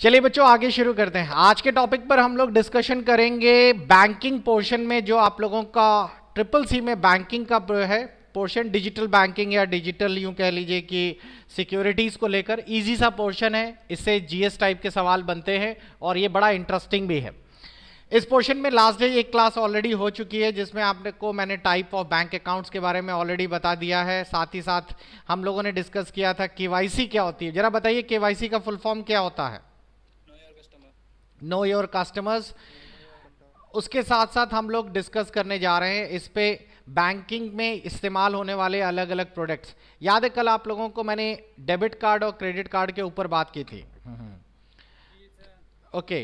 चलिए बच्चों आगे शुरू करते हैं आज के टॉपिक पर हम लोग डिस्कशन करेंगे बैंकिंग पोर्शन में जो आप लोगों का ट्रिपल सी में बैंकिंग का है पोर्शन डिजिटल बैंकिंग या डिजिटल यूँ कह लीजिए कि सिक्योरिटीज़ को लेकर इजी सा पोर्शन है इससे जीएस टाइप के सवाल बनते हैं और ये बड़ा इंटरेस्टिंग भी है इस पोर्शन में लास्ट डे एक क्लास ऑलरेडी हो चुकी है जिसमें आपने को मैंने टाइप ऑफ बैंक अकाउंट्स के बारे में ऑलरेडी बता दिया है साथ ही साथ हम लोगों ने डिस्कस किया था के क्या होती है जरा बताइए के का फुल फॉर्म क्या होता है नो योर कस्टमर्स उसके साथ साथ हम लोग डिस्कस करने जा रहे हैं इस पर बैंकिंग में इस्तेमाल होने वाले अलग अलग प्रोडक्ट्स याद है कल आप लोगों को मैंने डेबिट कार्ड और क्रेडिट कार्ड के ऊपर बात की थी ओके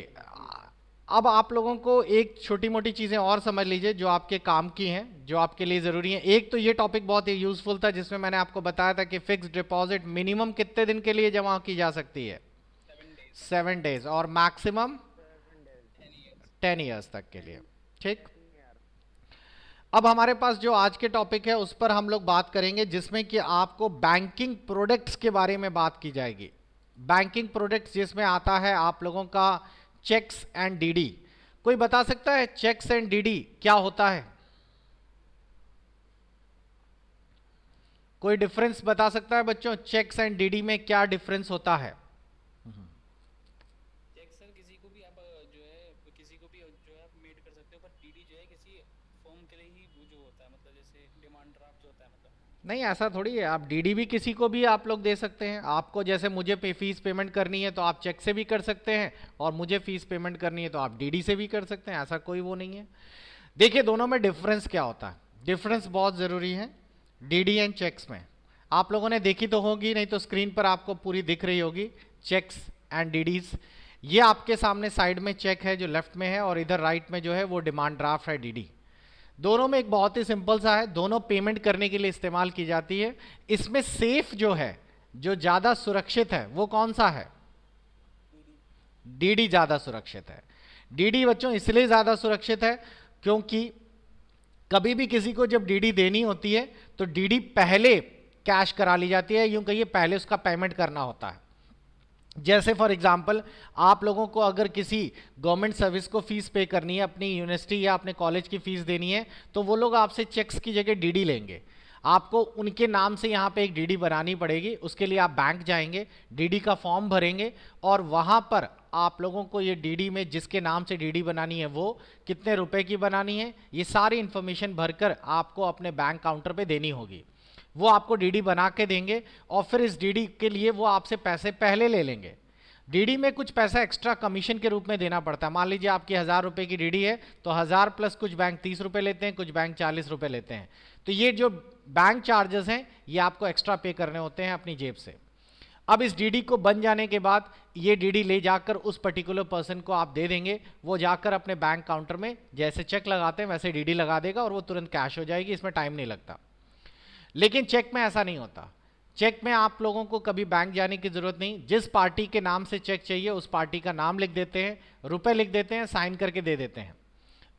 अब आप लोगों को एक छोटी मोटी चीज़ें और समझ लीजिए जो आपके काम की हैं जो आपके लिए ज़रूरी हैं एक तो ये टॉपिक बहुत ही यूज़फुल था जिसमें मैंने आपको बताया था कि फिक्स डिपॉजिट मिनिमम कितने दिन के लिए जमा की जा सकती है सेवन डेज और मैक्सिमम टेन ईयर्स तक के लिए ठीक अब हमारे पास जो आज के टॉपिक है उस पर हम लोग बात करेंगे जिसमें कि आपको बैंकिंग प्रोडक्ट्स के बारे में बात की जाएगी बैंकिंग प्रोडक्ट्स जिसमें आता है आप लोगों का चेक्स एंड डीडी कोई बता सकता है चेक्स एंड डीडी क्या होता है कोई डिफरेंस बता सकता है बच्चों चेक्स एंड डीडी में क्या डिफरेंस होता है नहीं ऐसा थोड़ी है आप डीडीबी किसी को भी आप लोग दे सकते हैं आपको जैसे मुझे पे फीस पेमेंट करनी है तो आप चेक से भी कर सकते हैं और मुझे फीस पेमेंट करनी है तो आप डीडी से भी कर सकते हैं ऐसा कोई वो नहीं है देखिए दोनों में डिफरेंस क्या होता है डिफरेंस बहुत ज़रूरी है डीडी एंड चेक्स में आप लोगों ने देखी तो होगी नहीं तो स्क्रीन पर आपको पूरी दिख रही होगी चेक्स एंड डीडीज़ ये आपके सामने साइड में चेक है जो लेफ्ट में है और इधर राइट में जो है वो डिमांड ड्राफ्ट है डीडी दोनों में एक बहुत ही सिंपल सा है दोनों पेमेंट करने के लिए इस्तेमाल की जाती है इसमें सेफ जो है जो ज़्यादा सुरक्षित है वो कौन सा है डीडी ज़्यादा सुरक्षित है डीडी बच्चों इसलिए ज़्यादा सुरक्षित है क्योंकि कभी भी किसी को जब डीडी देनी होती है तो डीडी पहले कैश करा ली जाती है यूं कहिए पहले उसका पेमेंट करना होता है जैसे फॉर एग्जांपल आप लोगों को अगर किसी गवर्नमेंट सर्विस को फीस पे करनी है अपनी यूनिवर्सिटी या अपने कॉलेज की फीस देनी है तो वो लोग आपसे चेक्स की जगह डीडी लेंगे आपको उनके नाम से यहाँ पे एक डीडी बनानी पड़ेगी उसके लिए आप बैंक जाएंगे डीडी का फॉर्म भरेंगे और वहाँ पर आप लोगों को ये डीडी में जिसके नाम से डीडी बनानी है वो कितने रुपए की बनानी है ये सारी इन्फॉर्मेशन भरकर आपको अपने बैंक काउंटर पे देनी होगी वो आपको डीडी बना के देंगे और फिर इस डीडी के लिए वो आपसे पैसे पहले ले लेंगे डीडी में कुछ पैसा एक्स्ट्रा कमीशन के रूप में देना पड़ता है मान लीजिए आपकी हज़ार रुपये की डीडी है तो हज़ार प्लस कुछ बैंक तीस रुपये लेते हैं कुछ बैंक चालीस रुपये लेते हैं तो ये जो बैंक चार्जेस हैं ये आपको एक्स्ट्रा पे करने होते हैं अपनी जेब से अब इस डीडी को बन जाने के बाद ये डीडी ले जाकर उस पर्टिकुलर पर्सन को आप दे देंगे वो जाकर अपने बैंक काउंटर में जैसे चेक लगाते हैं वैसे डीडी लगा देगा और वो तुरंत कैश हो जाएगी इसमें टाइम नहीं लगता लेकिन चेक में ऐसा नहीं होता चेक में आप लोगों को कभी बैंक जाने की जरूरत नहीं जिस पार्टी के नाम से चेक चाहिए उस पार्टी का नाम लिख देते हैं रुपए लिख देते हैं साइन करके दे देते हैं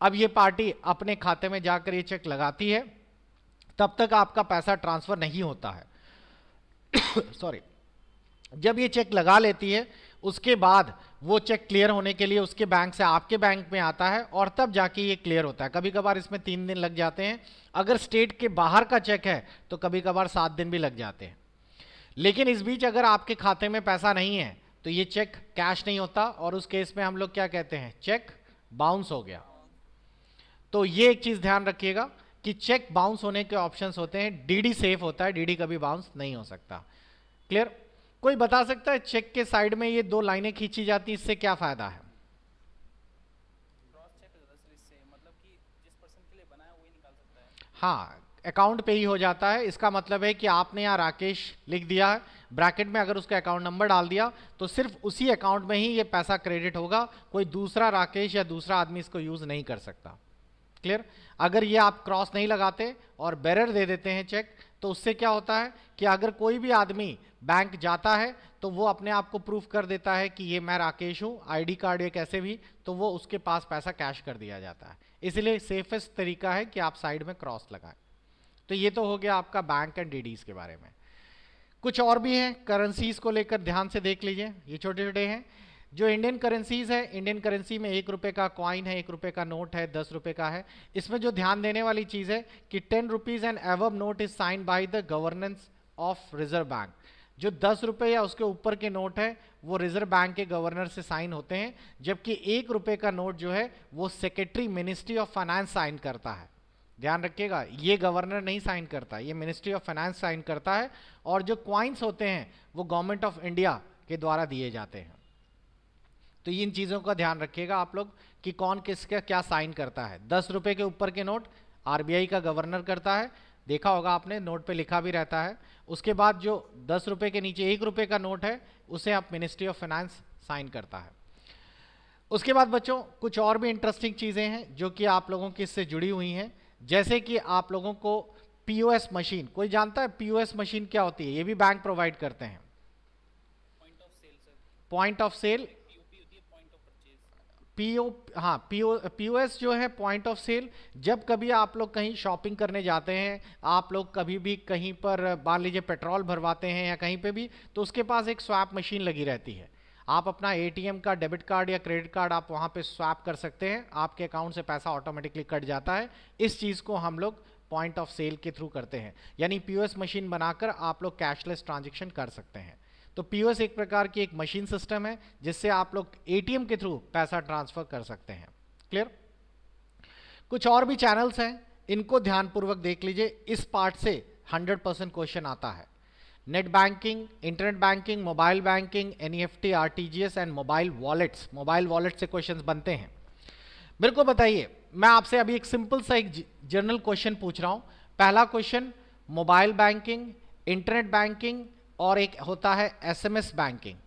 अब ये पार्टी अपने खाते में जाकर ये चेक लगाती है तब तक आपका पैसा ट्रांसफर नहीं होता है सॉरी जब ये चेक लगा लेती है उसके बाद वो चेक क्लियर होने के लिए उसके बैंक से आपके बैंक में आता है और तब जाके ये क्लियर होता है कभी कभार इसमें तीन दिन लग जाते हैं अगर स्टेट के बाहर का चेक है तो कभी कभार सात दिन भी लग जाते हैं लेकिन इस बीच अगर आपके खाते में पैसा नहीं है तो ये चेक कैश नहीं होता और उस केस में हम लोग क्या कहते हैं चेक बाउंस हो गया तो ये एक चीज़ ध्यान रखिएगा कि चेक बाउंस होने के ऑप्शंस होते हैं डीडी सेफ होता है डीडी कभी बाउंस नहीं हो सकता क्लियर कोई बता सकता है चेक के साइड में ये दो लाइनें खींची जाती इससे क्या फायदा है हाँ अकाउंट पे ही हो जाता है इसका मतलब है कि आपने यहाँ राकेश लिख दिया है ब्रैकेट में अगर उसका अकाउंट नंबर डाल दिया तो सिर्फ उसी अकाउंट में ही ये पैसा क्रेडिट होगा कोई दूसरा राकेश या दूसरा आदमी इसको यूज़ नहीं कर सकता क्लियर अगर ये आप क्रॉस नहीं लगाते और बैरर दे देते हैं चेक तो उससे क्या होता है कि अगर कोई भी आदमी बैंक जाता है तो वो अपने आप को प्रूफ कर देता है कि ये मैं राकेश हूँ आईडी कार्ड या कैसे भी तो वो उसके पास पैसा कैश कर दिया जाता है इसलिए सेफेस्ट तरीका है कि आप साइड में क्रॉस लगाएं तो ये तो हो गया आपका बैंक एंड डीडीज के बारे में कुछ और भी हैं करेंसीज को लेकर ध्यान से देख लीजिए ये छोटे छोटे हैं जो इंडियन करेंसीज है इंडियन करेंसी में एक रुपये का कॉइन है एक रुपए का नोट है दस रुपए का है इसमें जो ध्यान देने वाली चीज़ है कि ten rupees and above note is sign by the governance of Reserve Bank जो दस रुपए या उसके ऊपर के नोट है वो रिजर्व बैंक के गवर्नर से साइन होते हैं जबकि एक रुपए का नोट जो है वो secretary ministry of finance sign करता है ध्यान रखिएगा ये गवर्नर नहीं साइन करता ये मिनिस्ट्री ऑफ फाइनेंस साइन करता है और जो क्वाइंस होते हैं वो गवर्नमेंट ऑफ इंडिया के द्वारा दिए जाते हैं तो इन चीज़ों का ध्यान रखिएगा आप लोग कि कौन किसका क्या साइन करता है दस रुपये के ऊपर के नोट आरबीआई का गवर्नर करता है देखा होगा आपने नोट पे लिखा भी रहता है उसके बाद जो दस रुपये के नीचे एक रुपये का नोट है उसे आप मिनिस्ट्री ऑफ फाइनेंस साइन करता है उसके बाद बच्चों कुछ और भी इंटरेस्टिंग चीज़ें हैं जो कि आप लोगों की इससे जुड़ी हुई हैं जैसे कि आप लोगों को पीओएस मशीन कोई जानता है पीओएस मशीन क्या होती है ये भी बैंक प्रोवाइड करते हैं पॉइंट ऑफ सेल पीओ हाँ पीओ पीओएस जो है पॉइंट ऑफ सेल जब कभी आप लोग कहीं शॉपिंग करने जाते हैं आप लोग कभी भी कहीं पर मान लीजिए पेट्रोल भरवाते हैं या कहीं पे भी तो उसके पास एक स्वैप मशीन लगी रहती है आप अपना एटीएम का डेबिट कार्ड या क्रेडिट कार्ड आप वहाँ पे स्वैप कर सकते हैं आपके अकाउंट से पैसा ऑटोमेटिकली कट जाता है इस चीज़ को हम लोग पॉइंट ऑफ सेल के थ्रू करते हैं यानी पी मशीन बनाकर आप लोग कैशलेस ट्रांजेक्शन कर सकते हैं तो पीओएस एक प्रकार की एक मशीन सिस्टम है जिससे आप लोग एटीएम के थ्रू पैसा ट्रांसफर कर सकते हैं क्लियर कुछ और भी चैनल्स हैं इनको ध्यानपूर्वक देख लीजिए इस पार्ट से 100 परसेंट क्वेश्चन आता है net banking internet banking mobile banking N E F T R T G S and mobile wallets mobile wallet से क्वेश्चन बनते हैं मेरे को बताइए मैं आपसे अभी एक सिंपल सा एक जनरल क्वेश्चन पूछ रहा हूँ पहला question mobile banking internet banking और एक होता है एसएमएस बैंकिंग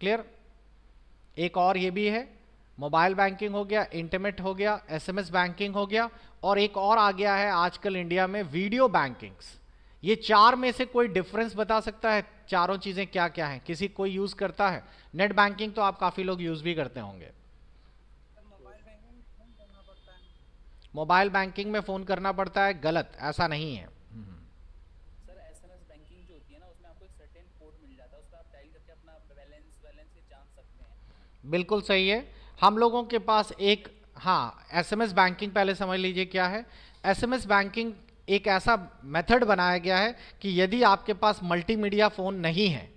क्लियर एक और ये भी है मोबाइल बैंकिंग हो गया इंटरनेट हो गया एसएमएस बैंकिंग हो गया और एक और आ गया है आजकल इंडिया में वीडियो बैंकिंग्स ये चार में से कोई डिफरेंस बता सकता है चारों चीज़ें क्या क्या हैं किसी कोई यूज़ करता है नेट बैंकिंग तो आप काफ़ी लोग यूज़ भी करते होंगे मोबाइल बैंकिंग में फ़ोन करना पड़ता है गलत ऐसा नहीं है बिल्कुल सही है हम लोगों के पास एक हाँ एसएमएस बैंकिंग पहले समझ लीजिए क्या है एसएमएस बैंकिंग एक ऐसा मेथड बनाया गया है कि यदि आपके पास मल्टीमीडिया फ़ोन नहीं है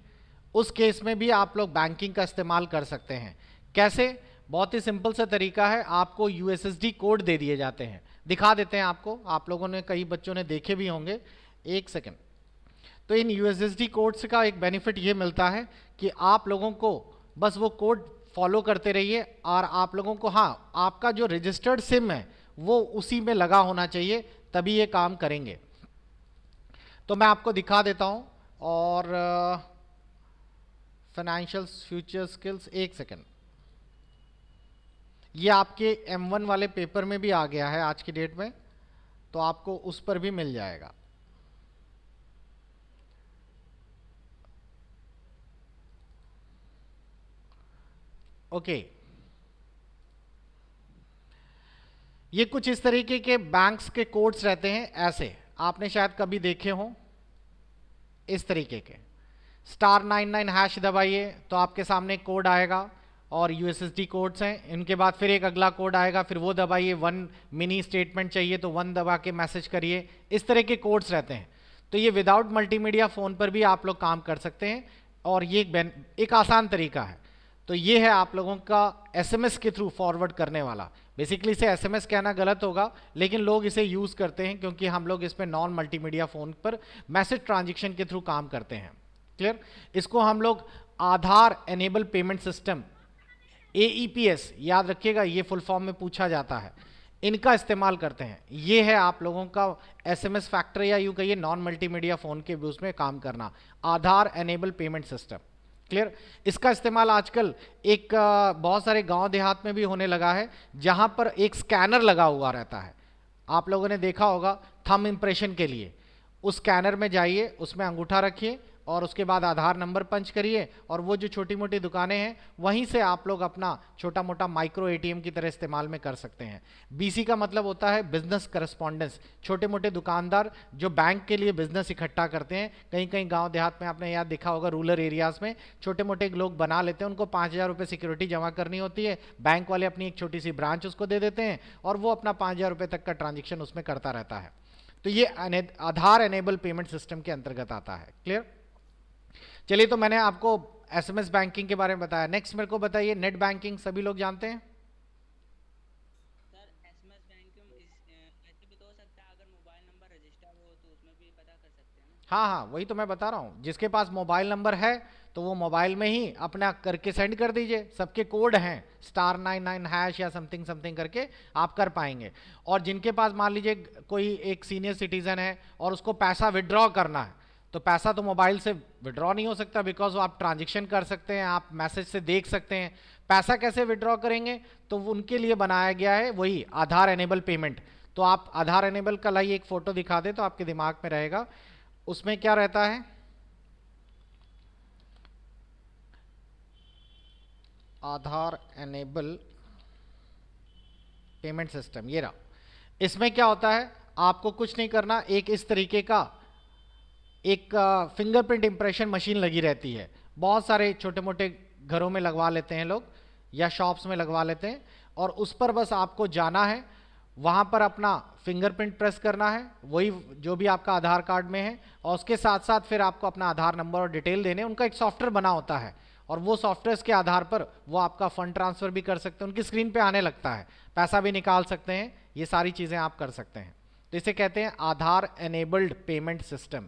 उस केस में भी आप लोग बैंकिंग का इस्तेमाल कर सकते हैं कैसे बहुत ही सिंपल सा तरीका है आपको यू कोड दे दिए जाते हैं दिखा देते हैं आपको आप लोगों ने कई बच्चों ने देखे भी होंगे एक सेकेंड तो इन यू एस कोड्स का एक बेनिफिट ये मिलता है कि आप लोगों को बस वो कोड फॉलो करते रहिए और आप लोगों को हाँ आपका जो रजिस्टर्ड सिम है वो उसी में लगा होना चाहिए तभी ये काम करेंगे तो मैं आपको दिखा देता हूँ और फाइनेंशियल फ्यूचर स्किल्स एक सेकेंड ये आपके M1 वाले पेपर में भी आ गया है आज की डेट में तो आपको उस पर भी मिल जाएगा ओके ये कुछ इस तरीके के बैंक्स के कोड्स रहते हैं ऐसे आपने शायद कभी देखे हों इस तरीके के स्टार नाइन नाइन हैश दबाइए तो आपके सामने कोड आएगा और यू एस कोड्स हैं इनके बाद फिर एक अगला कोड आएगा फिर वो दबाइए वन मिनी स्टेटमेंट चाहिए तो वन दबा के मैसेज करिए इस तरह के कोड्स रहते हैं तो ये विदाउट मल्टीमीडिया फ़ोन पर भी आप लोग काम कर सकते हैं और ये एक आसान तरीका है तो ये है आप लोगों का एसएमएस के थ्रू फॉरवर्ड करने वाला बेसिकली इसे एसएमएस कहना गलत होगा लेकिन लोग इसे यूज़ करते हैं क्योंकि हम लोग इसमें नॉन मल्टीमीडिया फ़ोन पर मैसेज ट्रांजेक्शन के थ्रू काम करते हैं क्लियर इसको हम लोग Aadhaar enable payment system S याद रखिएगा ये फुल फॉर्म में पूछा जाता है इनका इस्तेमाल करते हैं ये है आप लोगों का एसएमएस फैक्टर या यूँ कहिए नॉन मल्टीमीडिया फ़ोन के व्यूज़ में काम करना Aadhaar enable payment system clear इसका इस्तेमाल आजकल एक बहुत सारे गांव देहात में भी होने लगा है जहां पर एक स्कैनर लगा हुआ रहता है आप लोगों ने देखा होगा थम इम्प्रेशन के लिए उस स्कैनर में जाइए उसमें अंगूठा रखिए और उसके बाद आधार नंबर पंच करिए और वो जो छोटी मोटी दुकानें हैं वहीं से आप लोग अपना छोटा मोटा माइक्रो एटीएम की तरह इस्तेमाल में कर सकते हैं बीसी का मतलब होता है बिजनेस करस्पॉन्डेंस छोटे मोटे दुकानदार जो बैंक के लिए बिजनेस इकट्ठा करते हैं कहीं कहीं गाँव देहात में आपने याद देखा होगा रूरल एरियाज़ में छोटे मोटे लोग बना लेते हैं उनको पाँच हज़ार रुपये सिक्योरिटी जमा करनी होती है बैंक वाले अपनी एक छोटी सी ब्रांच उसको दे देते हैं और वो अपना पाँच हज़ार रुपये तक का ट्रांजेक्शन उसमें करता रहता है तो ये आधार एनेबल पेमेंट सिस्टम के अंतर्गत आता है क्लियर चलिए तो मैंने आपको एसएमएस बैंकिंग के बारे में बताया नेक्स्ट मेरे को बताइए नेट बैंकिंग सभी लोग जानते हैं तो तो हाँ हाँ वही तो मैं बता रहा हूँ जिसके पास मोबाइल नंबर है तो वो मोबाइल में ही अपना करके सेंड कर दीजिए सबके कोड हैं स्टार नाइन नाइन हैश या समथिंग समथिंग करके आप कर पाएंगे और जिनके पास मान लीजिए कोई एक सीनियर सिटीजन है और उसको पैसा विड्रॉ करना है तो पैसा तो मोबाइल से विड्रॉ नहीं हो सकता बिकॉज आप ट्रांजेक्शन कर सकते हैं आप मैसेज से देख सकते हैं पैसा कैसे विड्रॉ करेंगे तो उनके लिए बनाया गया है वही आधार एनेबल पेमेंट तो आप आधार एनेबल का लाइए एक फ़ोटो दिखा दे तो आपके दिमाग में रहेगा उसमें क्या रहता है आधार एनेबल पेमेंट सिस्टम ये रहा इसमें क्या होता है आपको कुछ नहीं करना एक इस तरीके का एक फिंगरप्रिंट इंप्रेशन मशीन लगी रहती है बहुत सारे छोटे मोटे घरों में लगवा लेते हैं लोग या शॉप्स में लगवा लेते हैं और उस पर बस आपको जाना है वहाँ पर अपना फिंगरप्रिंट प्रेस करना है वही जो भी आपका आधार कार्ड में है और उसके साथ साथ फिर आपको अपना आधार नंबर और डिटेल देने उनका एक सॉफ्टवेयर बना होता है और वो सॉफ्टवेयर के आधार पर वो आपका फ़ंड ट्रांसफ़र भी कर सकते हैं उनकी स्क्रीन पे आने लगता है पैसा भी निकाल सकते हैं ये सारी चीज़ें आप कर सकते हैं तो इसे कहते हैं आधार एनेबल्ड पेमेंट सिस्टम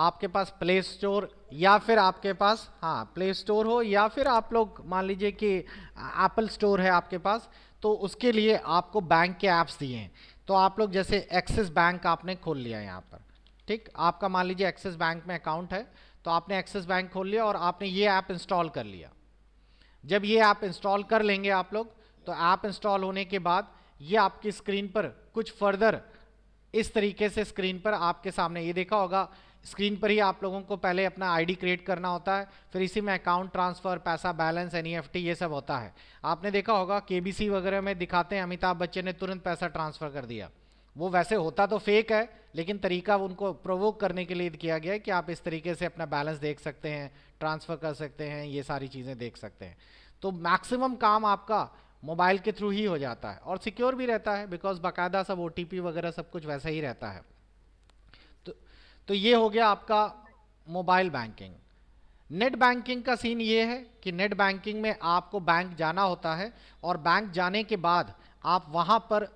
आपके पास प्ले स्टोर या फिर आपके पास हाँ प्ले स्टोर हो या फिर आप लोग मान लीजिए कि एप्पल स्टोर है आपके पास तो उसके लिए आपको बैंक के ऐप्स दिए हैं तो आप लोग जैसे एक्सिस बैंक आपने खोल लिया यहाँ पर ठीक आपका मान लीजिए एक्सिस बैंक में अकाउंट है तो आपने एक्सिस बैंक खोल लिया और आपने ये ऐप इंस्टॉल कर लिया जब ये ऐप इंस्टॉल कर लेंगे आप लोग तो ऐप इंस्टॉल होने के बाद ये आपकी स्क्रीन पर कुछ फर्दर इस तरीके से स्क्रीन पर आपके सामने ये देखा होगा स्क्रीन पर ही आप लोगों को पहले अपना आईडी क्रिएट करना होता है फिर इसी में अकाउंट ट्रांसफ़र पैसा बैलेंस एन e ये सब होता है आपने देखा होगा के वगैरह में दिखाते हैं अमिताभ बच्चन ने तुरंत पैसा ट्रांसफ़र कर दिया वो वैसे होता तो फेक है लेकिन तरीका उनको प्रोवोक करने के लिए किया गया है कि आप इस तरीके से अपना बैलेंस देख सकते हैं ट्रांसफ़र कर सकते हैं ये सारी चीज़ें देख सकते हैं तो मैक्सिमम काम आपका मोबाइल के थ्रू ही हो जाता है और सिक्योर भी रहता है बिकॉज बाकायदा सब ओ वगैरह सब कुछ वैसा ही रहता है तो ये हो गया आपका मोबाइल बैंकिंग नेट बैंकिंग का सीन ये है कि नेट बैंकिंग में आपको बैंक जाना होता है और बैंक जाने के बाद आप वहाँ पर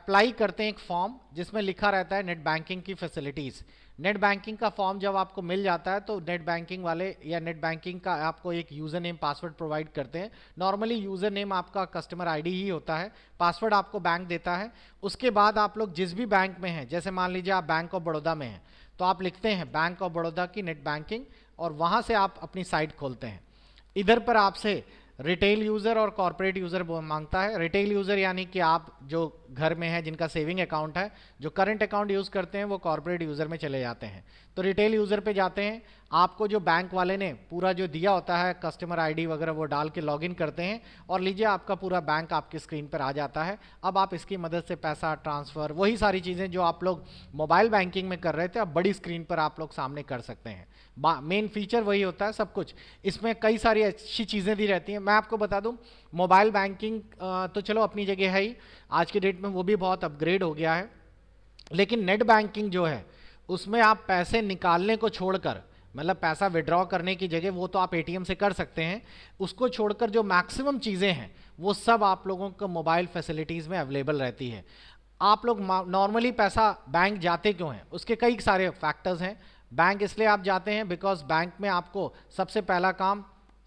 अप्लाई करते हैं एक फॉर्म जिसमें लिखा रहता है नेट बैंकिंग की फैसिलिटीज़ नेट बैंकिंग का फॉर्म जब आपको मिल जाता है तो नेट बैंकिंग वाले या नेट बैंकिंग का आपको एक यूज़र नेम पासवर्ड प्रोवाइड करते हैं नॉर्मली यूज़र नेम आपका कस्टमर आईडी ही होता है पासवर्ड आपको बैंक देता है उसके बाद आप लोग जिस भी बैंक में हैं जैसे मान लीजिए आप बैंक ऑफ बड़ौदा में हैं तो आप लिखते हैं बैंक ऑफ बड़ौदा की नेट बैंकिंग और वहाँ से आप अपनी साइट खोलते हैं इधर पर आपसे रिटेल यूज़र और कॉरपोरेट यूज़र मांगता है रिटेल यूज़र यानी कि आप जो घर में हैं जिनका सेविंग अकाउंट है जो करंट अकाउंट यूज़ करते हैं वो कॉरपोरेट यूज़र में चले जाते हैं तो रिटेल यूज़र पे जाते हैं आपको जो बैंक वाले ने पूरा जो दिया होता है कस्टमर आईडी वगैरह वो डाल के लॉगिन करते हैं और लीजिए आपका पूरा बैंक आपकी स्क्रीन पर आ जाता है अब आप इसकी मदद से पैसा ट्रांसफ़र वही सारी चीज़ें जो आप लोग मोबाइल बैंकिंग में कर रहे थे अब बड़ी स्क्रीन पर आप लोग सामने कर सकते हैं मेन फीचर वही होता है सब कुछ इसमें कई सारी अच्छी चीज़ें भी रहती हैं मैं आपको बता दूँ मोबाइल बैंकिंग तो चलो अपनी जगह है ही आज के डेट में वो भी बहुत अपग्रेड हो गया है लेकिन नेट बैंकिंग जो है उसमें आप पैसे निकालने को छोड़कर मतलब पैसा विड्रॉ करने की जगह वो तो आप एटीएम से कर सकते हैं उसको छोड़कर जो मैक्सिमम चीज़ें हैं वो सब आप लोगों को मोबाइल फैसिलिटीज़ में अवेलेबल रहती है आप लोग नॉर्मली पैसा बैंक जाते क्यों हैं उसके कई सारे फैक्टर्स हैं बैंक इसलिए आप जाते हैं बिकॉज बैंक में आपको सबसे पहला काम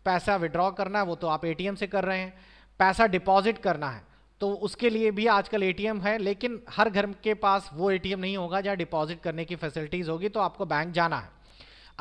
पैसा विड्रॉ करना है वो तो आप ए से कर रहे हैं पैसा डिपॉजिट करना है तो उसके लिए भी आजकल एटीएम है लेकिन हर घर के पास वो एटीएम नहीं होगा जहाँ डिपॉजिट करने की फैसिलिटीज़ होगी तो आपको बैंक जाना है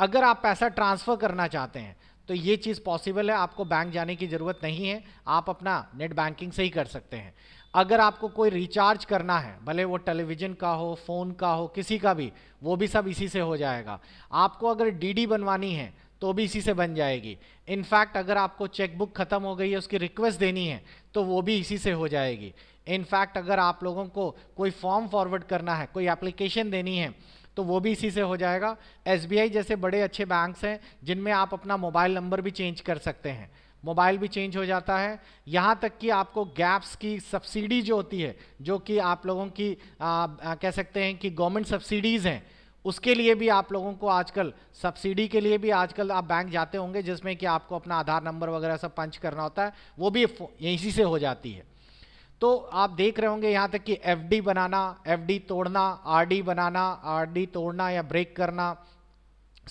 अगर आप पैसा ट्रांसफ़र करना चाहते हैं तो ये चीज़ पॉसिबल है आपको बैंक जाने की ज़रूरत नहीं है आप अपना नेट बैंकिंग से ही कर सकते हैं अगर आपको कोई रिचार्ज करना है भले वो टेलीविज़न का हो फ़ोन का हो किसी का भी वो भी सब इसी से हो जाएगा आपको अगर डीडी बनवानी है तो भी इसी से बन जाएगी इनफैक्ट अगर आपको चेकबुक ख़त्म हो गई है उसकी रिक्वेस्ट देनी है तो वो भी इसी से हो जाएगी इनफैक्ट अगर आप लोगों को कोई फॉर्म फॉरवर्ड करना है कोई एप्लीकेशन देनी है तो वो भी इसी से हो जाएगा एस जैसे बड़े अच्छे बैंक्स हैं जिनमें आप अपना मोबाइल नंबर भी चेंज कर सकते हैं मोबाइल भी चेंज हो जाता है यहाँ तक कि आपको गैप्स की सब्सिडी जो होती है जो कि आप लोगों की आ, आ, कह सकते हैं कि गवर्नमेंट सब्सिडीज़ हैं उसके लिए भी आप लोगों को आजकल सब्सिडी के लिए भी आजकल आप बैंक जाते होंगे जिसमें कि आपको अपना आधार नंबर वगैरह सब पंच करना होता है वो भी यहीं से हो जाती है तो आप देख रहे होंगे यहाँ तक कि एफ बनाना एफ तोड़ना आर बनाना आर तोड़ना या ब्रेक करना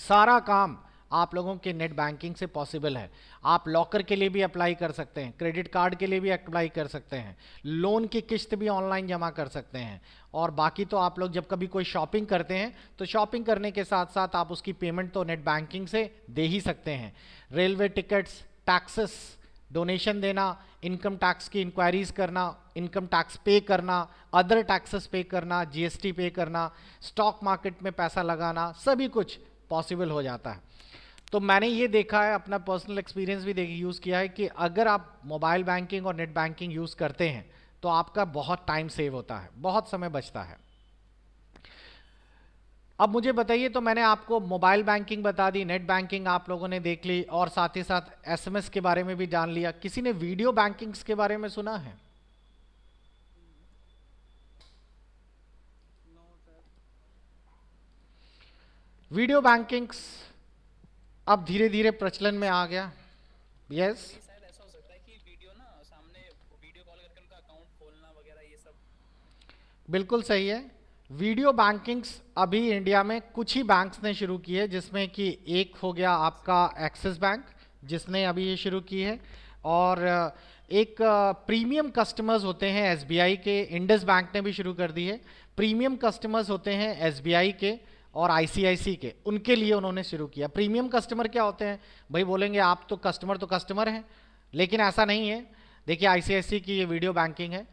सारा काम आप लोगों के नेट बैंकिंग से पॉसिबल है आप लॉकर के लिए भी अप्लाई कर सकते हैं क्रेडिट कार्ड के लिए भी अप्लाई कर सकते हैं लोन की किस्त भी ऑनलाइन जमा कर सकते हैं और बाकी तो आप लोग जब कभी कोई शॉपिंग करते हैं तो शॉपिंग करने के साथ साथ आप उसकी पेमेंट तो नेट बैंकिंग से दे ही सकते हैं रेलवे टिकट्स टैक्सेस डोनेशन देना इनकम टैक्स की इंक्वायरीज करना इनकम टैक्स पे करना अदर टैक्सेस पे करना जीएसटी पे करना स्टॉक मार्केट में पैसा लगाना सभी कुछ पॉसिबल हो जाता है तो मैंने ये देखा है अपना पर्सनल एक्सपीरियंस भी देख यूज़ किया है कि अगर आप मोबाइल बैंकिंग और नेट बैंकिंग यूज़ करते हैं तो आपका बहुत टाइम सेव होता है बहुत समय बचता है अब मुझे बताइए तो मैंने आपको मोबाइल बैंकिंग बता दी नेट बैंकिंग आप लोगों ने देख ली और साथ ही साथ एसएमएस के बारे में भी जान लिया किसी ने वीडियो बैंकिंग्स के बारे में सुना है वीडियो बैंकिंग्स अब धीरे धीरे प्रचलन में आ गया यस yes? बिल्कुल सही है वीडियो बैंकिंग्स अभी इंडिया में कुछ ही बैंक्स ने शुरू की है जिसमें कि एक हो गया आपका एक्सिस बैंक जिसने अभी ये शुरू की है और एक प्रीमियम कस्टमर्स होते हैं एसबीआई के इंडस बैंक ने भी शुरू कर दी है प्रीमियम कस्टमर्स होते हैं एसबीआई के और आईसीआईसी के उनके लिए उन्होंने शुरू किया प्रीमियम कस्टमर क्या होते हैं भाई बोलेंगे आप तो कस्टमर तो कस्टमर हैं लेकिन ऐसा नहीं है देखिए आईसीआईसी की ये वीडियो बैंकिंग है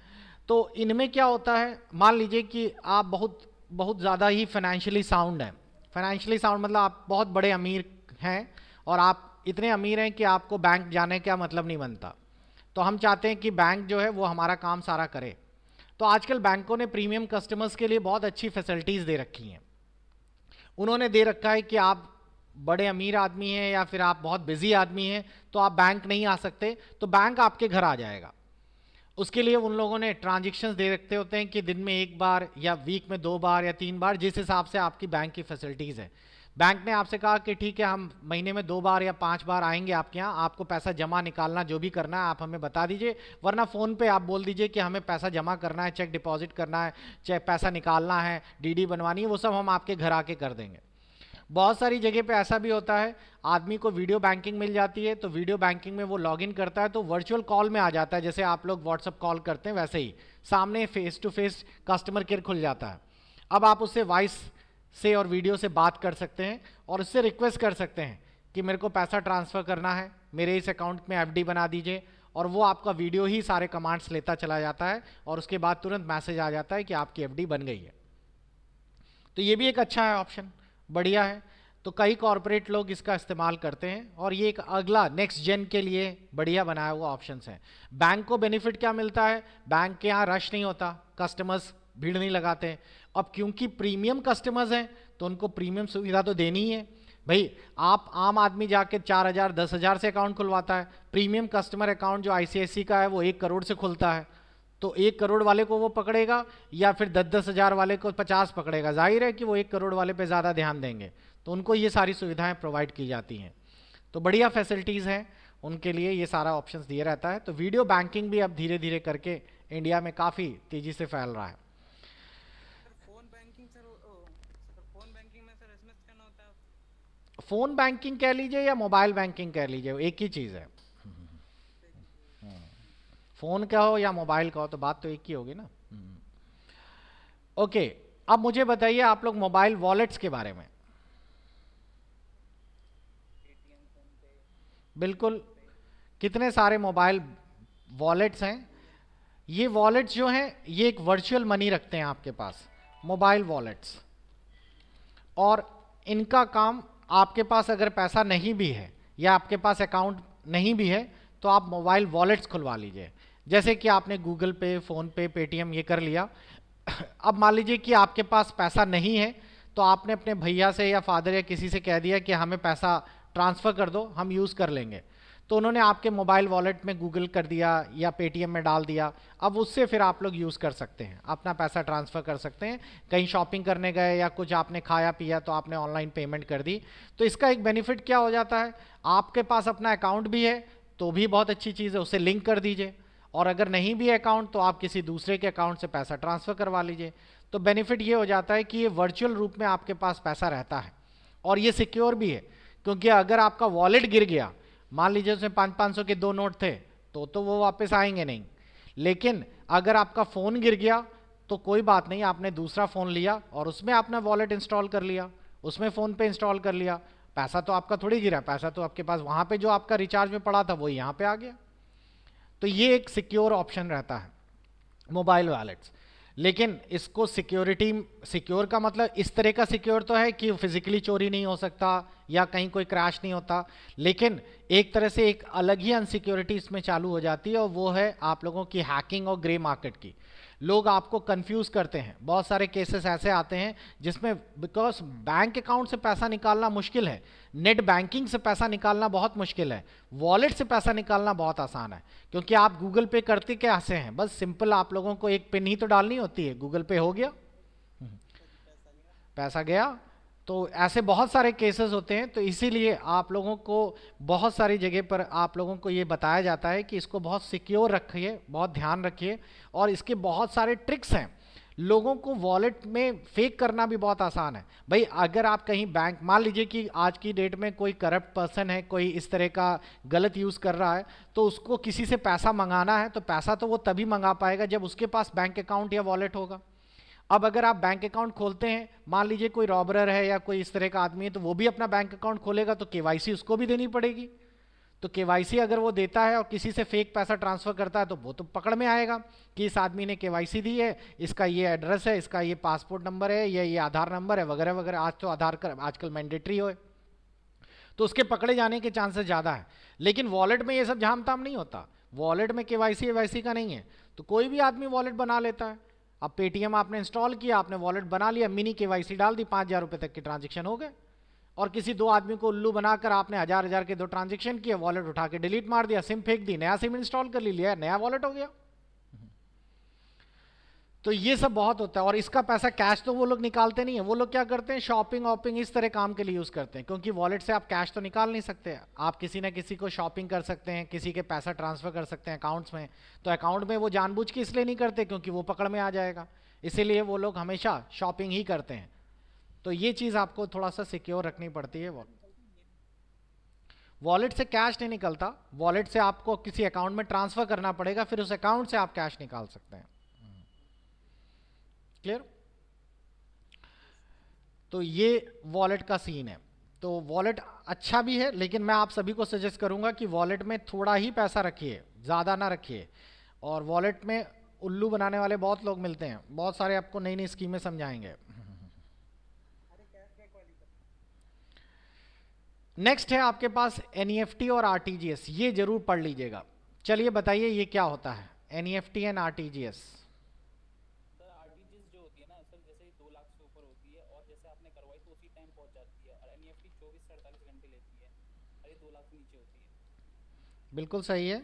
तो इनमें क्या होता है मान लीजिए कि आप बहुत बहुत ज़्यादा ही फाइनेंशियली साउंड हैं फाइनेंशियली साउंड मतलब आप बहुत बड़े अमीर हैं और आप इतने अमीर हैं कि आपको बैंक जाने का मतलब नहीं बनता तो हम चाहते हैं कि बैंक जो है वो हमारा काम सारा करे तो आजकल बैंकों ने प्रीमियम कस्टमर्स के लिए बहुत अच्छी फैसिलिटीज़ दे रखी हैं उन्होंने दे रखा है कि आप बड़े अमीर आदमी हैं या फिर आप बहुत बिजी आदमी हैं तो आप बैंक नहीं आ सकते तो बैंक आपके घर आ जाएगा उसके लिए उन लोगों ने ट्रांजेक्शन दे रखते होते हैं कि दिन में एक बार या वीक में दो बार या तीन बार जिस हिसाब से आपकी बैंक की फैसिलिटीज़ है बैंक ने आपसे कहा कि ठीक है हम महीने में दो बार या पांच बार आएंगे आपके यहाँ आपको पैसा जमा निकालना जो भी करना है आप हमें बता दीजिए वरना फ़ोन पे आप बोल दीजिए कि हमें पैसा जमा करना है चेक डिपॉजिट करना है चेक पैसा निकालना है डीडी बनवानी है वो सब हम आपके घर आके कर देंगे बहुत सारी जगह पे ऐसा भी होता है आदमी को वीडियो बैंकिंग मिल जाती है तो वीडियो बैंकिंग में वो लॉगिन करता है तो वर्चुअल कॉल में आ जाता है जैसे आप लोग व्हाट्सअप कॉल करते हैं वैसे ही सामने face to face customer care खुल जाता है अब आप उससे वॉइस से और वीडियो से बात कर सकते हैं और उससे रिक्वेस्ट कर सकते हैं कि मेरे को पैसा ट्रांसफ़र करना है मेरे इस अकाउंट में एफडी बना दीजिए और वो आपका वीडियो ही सारे कमांड्स लेता चला जाता है और उसके बाद तुरंत मैसेज आ जाता है कि आपकी एफडी बन गई है तो ये भी एक अच्छा है ऑप्शन बढ़िया है तो कई कॉरपोरेट लोग इसका इस्तेमाल करते हैं और ये एक अगला नेक्स्ट जेन के लिए बढ़िया बनाया हुआ ऑप्शन है बैंक को बेनिफिट क्या मिलता है बैंक के यहाँ रश नहीं होता कस्टमर्स भीड़ नहीं लगाते अब क्योंकि प्रीमियम कस्टमर्स हैं तो उनको प्रीमियम सुविधा तो देनी ही है भाई आप आम आदमी जाके चार हज़ार दस हज़ार से अकाउंट खुलवाता है प्रीमियम कस्टमर अकाउंट जो आई का है वो एक करोड़ से खुलता है तो एक करोड़ वाले को वो पकड़ेगा या फिर दस दस हज़ार वाले को पचास पकड़ेगा जाहिर है कि वो एक करोड़ वाले पे ज़्यादा ध्यान देंगे तो उनको ये सारी सुविधाएं प्रोवाइड की जाती हैं तो बढ़िया फैसिलिटीज़ हैं उनके लिए ये सारा ऑप्शन दिए रहता है तो वीडियो बैंकिंग भी अब धीरे धीरे करके इंडिया में काफ़ी तेज़ी से फैल रहा है फ़ोन बैंकिंग कह लीजिए या मोबाइल बैंकिंग कह लीजिए एक ही चीज़ है फ़ोन का हो या मोबाइल का हो तो बात तो एक ही होगी ना ओके हम्म। अब मुझे बताइए आप लोग मोबाइल वॉलेट्स के बारे में बिल्कुल कितने सारे मोबाइल वॉलेट्स हैं ये वॉलेट्स जो हैं ये एक वर्चुअल मनी रखते हैं आपके पास मोबाइल वॉलेट्स और इनका काम आपके पास अगर पैसा नहीं भी है या आपके पास अकाउंट नहीं भी है तो आप मोबाइल वॉलेट्स खुलवा लीजिए जैसे कि आपने गूगल पे फ़ोन पे पेटीएम ये कर लिया अब मान लीजिए कि आपके पास पैसा नहीं है तो आपने अपने भैया से या फादर या किसी से कह दिया कि हमें पैसा ट्रांसफ़र कर दो हम यूज़ कर लेंगे तो उन्होंने आपके मोबाइल वॉलेट में गूगल कर दिया या पेटीएम में डाल दिया अब उससे फिर आप लोग यूज़ कर सकते हैं अपना पैसा ट्रांसफ़र कर सकते हैं कहीं शॉपिंग करने गए या कुछ आपने खाया पिया तो आपने ऑनलाइन पेमेंट कर दी तो इसका एक बेनिफिट क्या हो जाता है आपके पास अपना अकाउंट भी है तो भी बहुत अच्छी चीज़ है उसे लिंक कर दीजिए और अगर नहीं भी अकाउंट तो आप किसी दूसरे के अकाउंट से पैसा ट्रांसफ़र करवा लीजिए तो बेनिफिट ये हो जाता है कि ये वर्चुअल रूप में आपके पास पैसा रहता है और ये सिक्योर भी है क्योंकि अगर आपका वॉलेट गिर गया मान लीजिए उसमें पाँच पाँच सौ के दो नोट थे तो तो वो वापस आएंगे नहीं लेकिन अगर आपका फ़ोन गिर गया तो कोई बात नहीं आपने दूसरा फ़ोन लिया और उसमें आपने वॉलेट इंस्टॉल कर लिया उसमें फ़ोन पे इंस्टॉल कर लिया पैसा तो आपका थोड़ी गिरा पैसा तो आपके पास वहाँ पे जो आपका रिचार्ज में पड़ा था वो यहाँ पे आ गया तो ये एक सिक्योर ऑप्शन रहता है मोबाइल वॉलेट्स लेकिन इसको सिक्योरिटी सिक्योर का मतलब इस तरह का सिक्योर तो है कि फिजिकली चोरी नहीं हो सकता या कहीं कोई क्रैश नहीं होता लेकिन एक तरह से एक अलग ही अनसिक्योरिटी इसमें चालू हो जाती है और वो है आप लोगों की हैकिंग और ग्रे मार्केट की लोग आपको कंफ्यूज करते हैं बहुत सारे केसेस ऐसे आते हैं जिसमें बिकॉज बैंक अकाउंट से पैसा निकालना मुश्किल है नेट बैंकिंग से पैसा निकालना बहुत मुश्किल है वॉलेट से पैसा निकालना बहुत आसान है क्योंकि आप गूगल पे करते कैसे हैं बस सिंपल आप लोगों को एक पिन ही तो डालनी होती है गूगल पे हो गया हम्म। पैसा गया तो ऐसे बहुत सारे केसेस होते हैं तो इसीलिए आप लोगों को बहुत सारी जगह पर आप लोगों को ये बताया जाता है कि इसको बहुत सिक्योर रखिए बहुत ध्यान रखिए और इसके बहुत सारे ट्रिक्स हैं लोगों को वॉलेट में फेक करना भी बहुत आसान है भाई अगर आप कहीं बैंक मान लीजिए कि आज की डेट में कोई करप्ट पर्सन है कोई इस तरह का गलत यूज़ कर रहा है तो उसको किसी से पैसा मंगाना है तो पैसा तो वो तभी मंगा पाएगा जब उसके पास बैंक अकाउंट या वॉलेट होगा अब अगर आप बैंक अकाउंट खोलते हैं मान लीजिए कोई रॉबरर है या कोई इस तरह का आदमी है तो वो भी अपना बैंक अकाउंट खोलेगा तो केवाईसी उसको भी देनी पड़ेगी तो केवाईसी अगर वो देता है और किसी से फेक पैसा ट्रांसफ़र करता है तो वो तो पकड़ में आएगा कि इस आदमी ने केवाईसी दी है इसका ये एड्रेस है इसका ये पासपोर्ट नंबर है या ये आधार नंबर है वगैरह वगैरह आज तो आधार कर आजकल मैंडेटरी हो तो उसके पकड़े जाने के चांसेस ज़्यादा है लेकिन वॉलेट में ये सब झाम ताम नहीं होता वॉलेट में के वाई सी का नहीं है तो कोई भी आदमी वॉलेट बना लेता है अब पेटीएम आपने इंस्टॉल किया आपने वॉलेट बना लिया मिनी के डाल दी पाँच हज़ार रुपये तक के ट्रांजेक्शन हो गए और किसी दो आदमी को उल्लू बनाकर आपने हज़ार हज़ार के दो ट्रांजेक्शन किए वॉलेट उठा के डिलीट मार दिया सिम फेंक दी नया सिम इंस्टॉल कर ली लिया नया वॉलेट हो गया तो ये सब बहुत होता है और इसका पैसा कैश तो वो लोग निकालते नहीं है वो लोग क्या करते हैं शॉपिंग वॉपिंग इस तरह काम के लिए यूज़ करते हैं क्योंकि वॉलेट से आप कैश तो निकाल नहीं सकते आप किसी ना किसी को शॉपिंग कर सकते हैं किसी के पैसा ट्रांसफ़र कर सकते हैं अकाउंट्स में तो अकाउंट में वो जानबूझ के इसलिए नहीं करते क्योंकि वो पकड़ में आ जाएगा इसीलिए वो लोग हमेशा शॉपिंग ही करते हैं तो ये चीज़ आपको थोड़ा सा सिक्योर रखनी पड़ती है वॉलेट वॉलेट से कैश नहीं निकलता वॉलेट से आपको किसी अकाउंट में ट्रांसफ़र करना पड़ेगा फिर उस अकाउंट से आप कैश निकाल सकते हैं क्लियर तो ये वॉलेट का सीन है तो वॉलेट अच्छा भी है लेकिन मैं आप सभी को सजेस्ट करूंगा कि वॉलेट में थोड़ा ही पैसा रखिए ज़्यादा ना रखिए और वॉलेट में उल्लू बनाने वाले बहुत लोग मिलते हैं बहुत सारे आपको नई नई स्कीमें समझाएंगे नेक्स्ट है आपके पास एन e और आर ये जरूर पढ़ लीजिएगा चलिए बताइए ये क्या होता है एन एंड आर बिल्कुल सही है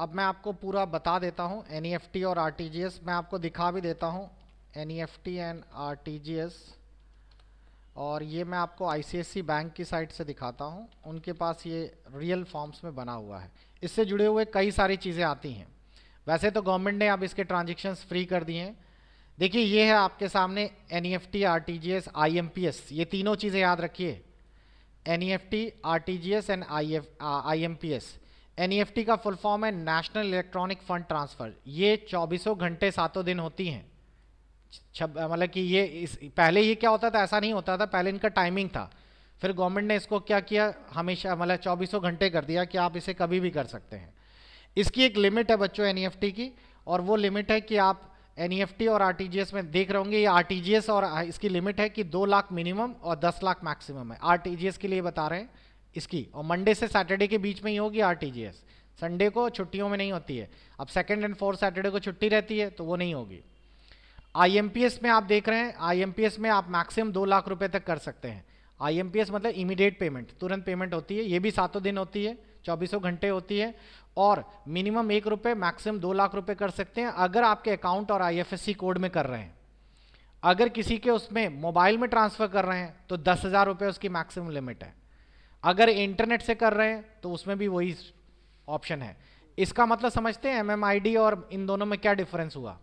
अब मैं आपको पूरा बता देता हूँ एन e और आर मैं आपको दिखा भी देता हूँ एन एंड आर और ये मैं आपको आई बैंक की साइट से दिखाता हूँ उनके पास ये रियल फॉर्म्स में बना हुआ है इससे जुड़े हुए कई सारी चीज़ें आती हैं वैसे तो गवर्नमेंट ने अब इसके ट्रांजेक्शन्स फ्री कर दिए हैं देखिए ये है आपके सामने N E F T R T G S I M P S ये तीनों चीज़ें याद रखिए N E F T R T G S and I F I M P S N e का फुल फॉर्म है national electronic fund transfer ये चौबीसों घंटे सातों दिन होती हैं छब मतलब कि ये इस पहले ये क्या होता था ऐसा नहीं होता था पहले इनका टाइमिंग था फिर गवर्नमेंट ने इसको क्या किया हमेशा मतलब चौबीसों घंटे कर दिया कि आप इसे कभी भी कर सकते हैं इसकी एक लिमिट है बच्चों एन e की और वो लिमिट है कि आप एन e और आर में देख रहे होंगे ये आर और इसकी लिमिट है कि दो लाख मिनिमम और दस लाख मैक्सिमम है आर के लिए बता रहे हैं इसकी और मंडे से सैटरडे के बीच में ही होगी आर संडे को छुट्टियों में नहीं होती है अब सेकेंड एंड फोर्थ सैटरडे को छुट्टी रहती है तो वो नहीं होगी आईएमपीएस में आप देख रहे हैं आईएमपीएस में आप मैक्सिमम दो लाख रुपए तक कर सकते हैं आईएमपीएस मतलब इमीडिएट पेमेंट तुरंत पेमेंट होती है ये भी सातों दिन होती है चौबीसों घंटे होती है और मिनिमम एक रुपये मैक्सिमम दो लाख रुपये कर सकते हैं अगर आपके अकाउंट और आई कोड में कर रहे हैं अगर किसी के उसमें मोबाइल में ट्रांसफ़र कर रहे हैं तो दस हज़ार रुपये उसकी मैक्सिमम लिमिट है अगर इंटरनेट से कर रहे हैं तो उसमें भी वही ऑप्शन है इसका मतलब समझते हैं एम और इन दोनों में क्या डिफरेंस हुआ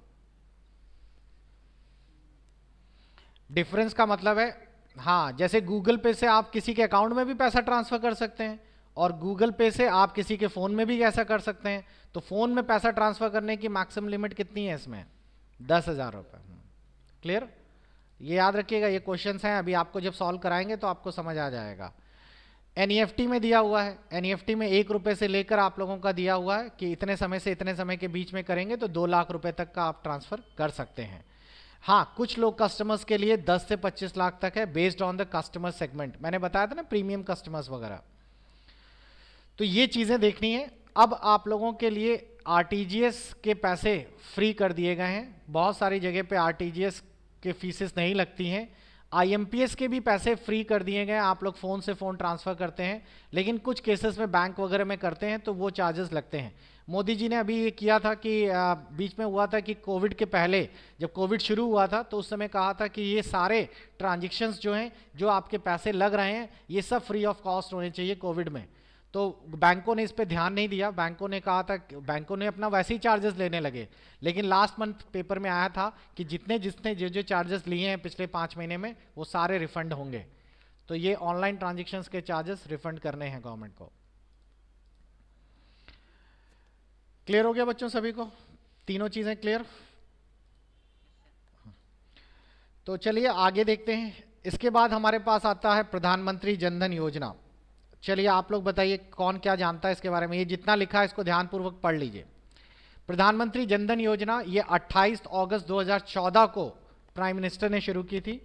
डिफरेंस का मतलब है हाँ जैसे गूगल पे से आप किसी के अकाउंट में भी पैसा ट्रांसफर कर सकते हैं और गूगल पे से आप किसी के फ़ोन में भी ऐसा कर सकते हैं तो फ़ोन में पैसा ट्रांसफ़र करने की मैक्सिमम लिमिट कितनी है इसमें दस हज़ार रुपये क्लियर हम्म। ये याद रखिएगा ये क्वेश्चंस हैं अभी आपको जब सॉल्व कराएंगे तो आपको समझ आ जाएगा एन e में दिया हुआ है एन e में एक रुपये से लेकर आप लोगों का दिया हुआ है कि इतने समय से इतने समय के बीच में करेंगे तो दो लाख रुपए तक का आप ट्रांसफ़र कर सकते हैं हाँ कुछ लोग कस्टमर्स के लिए 10 से 25 लाख तक है based on the customer segment मैंने बताया था ना प्रीमियम कस्टमर्स वगैरह तो ये चीज़ें देखनी है अब आप लोगों के लिए आर के पैसे फ्री कर दिए गए हैं बहुत सारी जगह पर आर के फीसिस नहीं लगती हैं आई के भी पैसे फ्री कर दिए गए आप लोग फ़ोन से फ़ोन ट्रांसफ़र करते हैं लेकिन कुछ केसेस में बैंक वगैरह में करते हैं तो वो चार्जेस लगते हैं मोदी जी ने अभी ये किया था कि बीच में हुआ था कि कोविड के पहले जब कोविड शुरू हुआ था तो उस समय कहा था कि ये सारे ट्रांजेक्शन्स जो हैं जो आपके पैसे लग रहे हैं ये सब फ्री ऑफ कॉस्ट होने चाहिए कोविड में तो बैंकों ने इस पर ध्यान नहीं दिया बैंकों ने कहा था बैंकों ने अपना वैसे ही चार्जेस लेने लगे लेकिन लास्ट मंथ पेपर में आया था कि जितने जिसने जो जो चार्जेस लिए हैं पिछले पाँच महीने में वो सारे रिफंड होंगे तो ये ऑनलाइन ट्रांजेक्शन्स के चार्जेस रिफंड करने हैं गवर्नमेंट को क्लियर हो गया बच्चों सभी को तीनों चीज़ें क्लियर तो चलिए आगे देखते हैं इसके बाद हमारे पास आता है प्रधानमंत्री जनधन योजना चलिए आप लोग बताइए कौन क्या जानता है इसके बारे में ये जितना लिखा है इसको ध्यानपूर्वक पढ़ लीजिए प्रधानमंत्री जनधन योजना ये 28 अगस्त 2014 को प्राइम मिनिस्टर ने शुरू की थी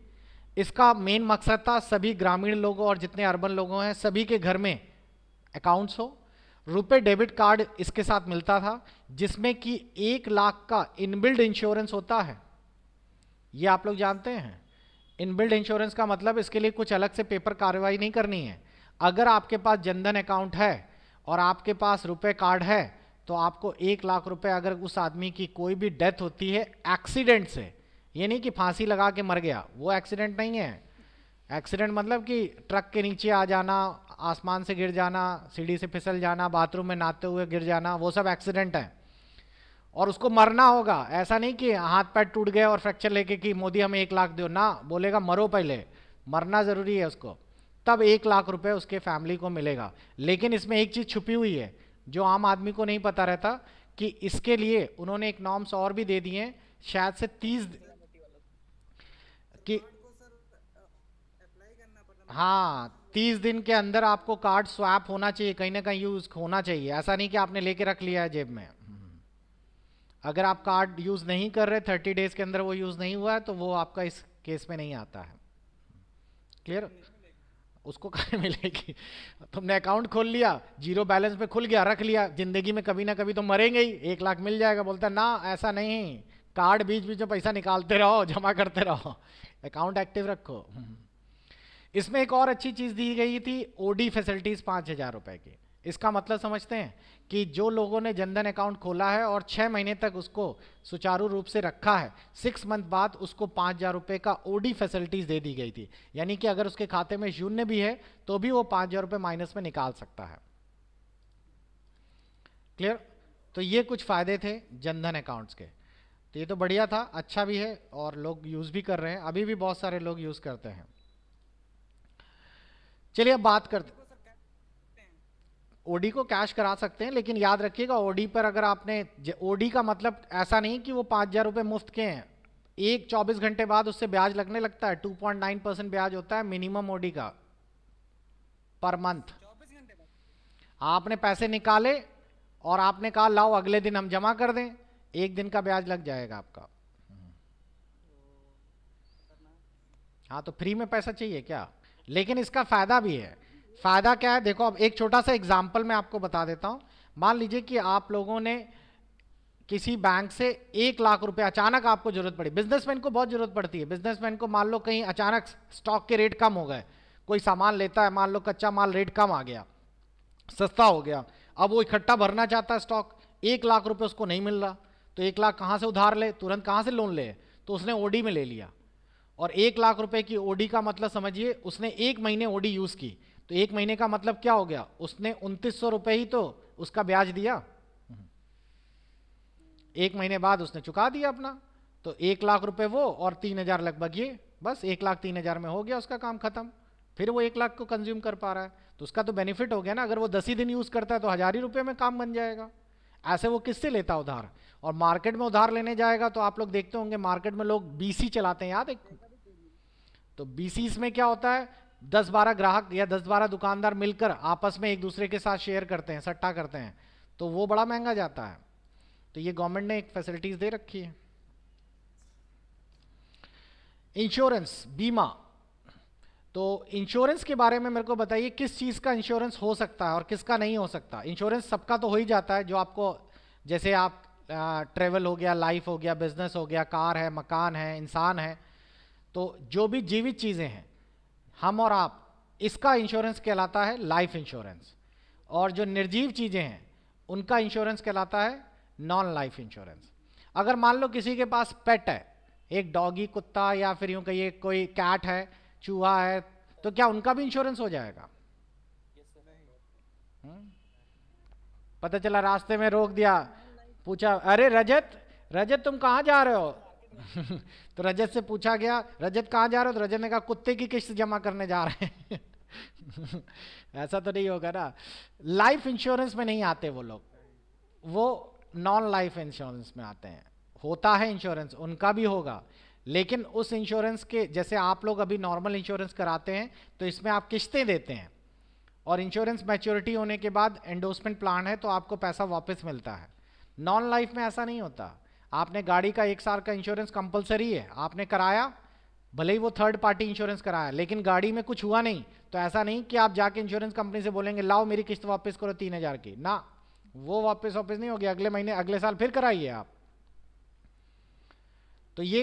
इसका मेन मकसद था सभी ग्रामीण लोगों और जितने अर्बन लोगों हैं सभी के घर में अकाउंट्स हो रुपए डेबिट कार्ड इसके साथ मिलता था जिसमें कि एक लाख का इनबिल्ड इंश्योरेंस होता है ये आप लोग जानते हैं इनबिल्ड इंश्योरेंस का मतलब इसके लिए कुछ अलग से पेपर कार्रवाई नहीं करनी है अगर आपके पास जनधन अकाउंट है और आपके पास रुपए कार्ड है तो आपको एक लाख रुपए अगर उस आदमी की कोई भी डेथ होती है एक्सीडेंट से ये नहीं कि फांसी लगा के मर गया वो एक्सीडेंट नहीं है एक्सीडेंट मतलब कि ट्रक के नीचे आ जाना आसमान से गिर जाना सीढ़ी से फिसल जाना बाथरूम में नहाते हुए गिर जाना वो सब एक्सीडेंट है और उसको मरना होगा ऐसा नहीं कि हाथ पैर टूट गए और फ्रैक्चर लेके कि मोदी हमें एक लाख दो ना बोलेगा मरो पहले मरना ज़रूरी है उसको तब एक लाख रुपए उसके फैमिली को मिलेगा लेकिन इसमें एक चीज़ छुपी हुई है जो आम आदमी को नहीं पता रहता कि इसके लिए उन्होंने एक नॉर्म्स और भी दे दिए शायद से तीस कि हाँ तीस दिन के अंदर आपको कार्ड स्वैप होना चाहिए कहीं ना कहीं यूज़ होना चाहिए ऐसा नहीं कि आपने लेके रख लिया है जेब में अगर आप कार्ड यूज़ नहीं कर रहे थर्टी डेज़ के अंदर वो यूज़ नहीं हुआ है तो वो आपका इस केस में नहीं आता है क्लियर उसको कहा मिलेगी तुमने तो अकाउंट खोल लिया जीरो बैलेंस पे खुल गया रख लिया ज़िंदगी में कभी ना कभी तो मरेंगे ही एक लाख मिल जाएगा बोलता है ना ऐसा नहीं कार्ड बीच बीच में पैसा निकालते रहो जमा करते रहो अकाउंट एक्टिव रखो हम्म। इसमें एक और अच्छी चीज़ दी गई थी ओडी फैसिलिटीज़ पाँच हज़ार रुपये की इसका मतलब समझते हैं कि जो लोगों ने जनधन अकाउंट खोला है और छः महीने तक उसको सुचारू रूप से रखा है सिक्स मंथ बाद उसको पाँच हज़ार रुपये का ओडी फैसिलिटीज़ दे दी गई थी यानी कि अगर उसके खाते में शून्य भी है तो भी वो पाँच हज़ार रुपये माइनस में निकाल सकता है क्लियर तो ये कुछ फ़ायदे थे जनधन अकाउंट्स के तो ये तो बढ़िया था अच्छा भी है और लोग यूज़ भी कर रहे हैं अभी भी बहुत सारे लोग यूज़ करते हैं चलिए अब बात करते ओडी को कैश करा सकते हैं लेकिन याद रखिएगा ओडी पर अगर आपने ओडी का मतलब ऐसा नहीं कि वो पाँच हज़ार रुपये मुफ्त के हैं एक चौबीस घंटे बाद उससे ब्याज लगने लगता है टू पॉइंट नाइन परसेंट ब्याज होता है मिनिमम ओडी का पर मंथ आपने पैसे निकाले और आपने कहा लाओ अगले दिन हम जमा कर दें एक दिन का ब्याज लग जाएगा आपका हाँ तो फ्री में पैसा चाहिए क्या लेकिन इसका फायदा भी है फ़ायदा क्या है देखो अब एक छोटा सा एग्जाम्पल मैं आपको बता देता हूँ मान लीजिए कि आप लोगों ने किसी बैंक से एक लाख रुपए अचानक आपको जरूरत पड़ी बिजनेसमैन को बहुत जरूरत पड़ती है बिजनेसमैन को मान लो कहीं अचानक स्टॉक के रेट कम हो गए कोई सामान लेता है मान लो कच्चा माल रेट कम आ गया सस्ता हो गया अब वो इकट्ठा भरना चाहता है स्टॉक एक लाख रुपये उसको नहीं मिल रहा तो एक लाख कहाँ से उधार ले तुरंत कहाँ से लोन ले तो उसने ओडी में ले लिया और एक लाख रुपए की ओडी का मतलब समझिए उसने एक महीने ओडी यूज़ की तो एक महीने का मतलब क्या हो गया उसने उनतीस सौ रुपये ही तो उसका ब्याज दिया एक महीने बाद उसने चुका दिया अपना तो एक लाख रुपए वो और तीन हजार लगभग ये बस एक लाख तीन हजार में हो गया उसका काम खत्म फिर वो एक लाख को कंज्यूम कर पा रहा है तो उसका तो बेनिफिट हो गया ना अगर वो दस ही दिन यूज़ करता है तो हज़ार ही रुपये में काम बन जाएगा ऐसे वो किससे लेता उधार और मार्केट में उधार लेने जाएगा तो आप लोग देखते होंगे मार्केट में लोग बीसी चलाते हैं याद एक तो बीसी में क्या होता है दस बारह ग्राहक या दस बारह दुकानदार मिलकर आपस में एक दूसरे के साथ शेयर करते हैं सट्टा करते हैं तो वो बड़ा महंगा जाता है तो ये गवर्नमेंट ने एक फैसिलिटीज दे रखी है इंश्योरेंस बीमा तो इंश्योरेंस के बारे में मेरे को बताइए किस चीज़ का इंश्योरेंस हो सकता है और किसका नहीं हो सकता इंश्योरेंस सबका तो हो ही जाता है जो आपको जैसे आप ट्रेवल हो गया लाइफ हो गया बिजनेस हो गया कार है मकान है इंसान है तो जो भी जीवित चीज़ें हैं हम और आप इसका इंश्योरेंस कहलाता है लाइफ इंश्योरेंस और जो निर्जीव चीज़ें हैं उनका इंश्योरेंस कहलाता है नॉन लाइफ इंश्योरेंस अगर मान लो किसी के पास पेट है एक डॉगी कुत्ता या फिर यूँ कहिए कोई कैट है चूहा है तो क्या उनका भी इंश्योरेंस हो जाएगा हम्म? पता चला रास्ते में रोक दिया पूछा अरे रजत रजत तुम कहाँ जा रहे हो तो रजत से पूछा गया रजत कहाँ जा रहे हो तो रजत ने कहा कुत्ते की किस्त जमा करने जा रहे हैं ऐसा तो नहीं होगा ना लाइफ इंश्योरेंस में नहीं आते वो लोग वो नॉन लाइफ इंश्योरेंस में आते हैं होता है इंश्योरेंस उनका भी होगा लेकिन उस इंश्योरेंस के जैसे आप लोग अभी नॉर्मल इंश्योरेंस कराते हैं तो इसमें आप किस्तें देते हैं और इंश्योरेंस मैच्योरिटी होने के बाद एंडोसमेंट प्लान है तो आपको पैसा वापस मिलता है नॉन लाइफ में ऐसा नहीं होता आपने गाड़ी का एक साल का इंश्योरेंस कंपलसरी है आपने कराया भले ही वो थर्ड पार्टी इंश्योरेंस कराया लेकिन गाड़ी में कुछ हुआ नहीं तो ऐसा नहीं कि आप जाके इंश्योरेंस कंपनी से बोलेंगे लाओ मेरी किस्त वापस करो तीन हज़ार की ना वो वापस वापस नहीं होगी अगले महीने अगले साल फिर कराइए आप तो ये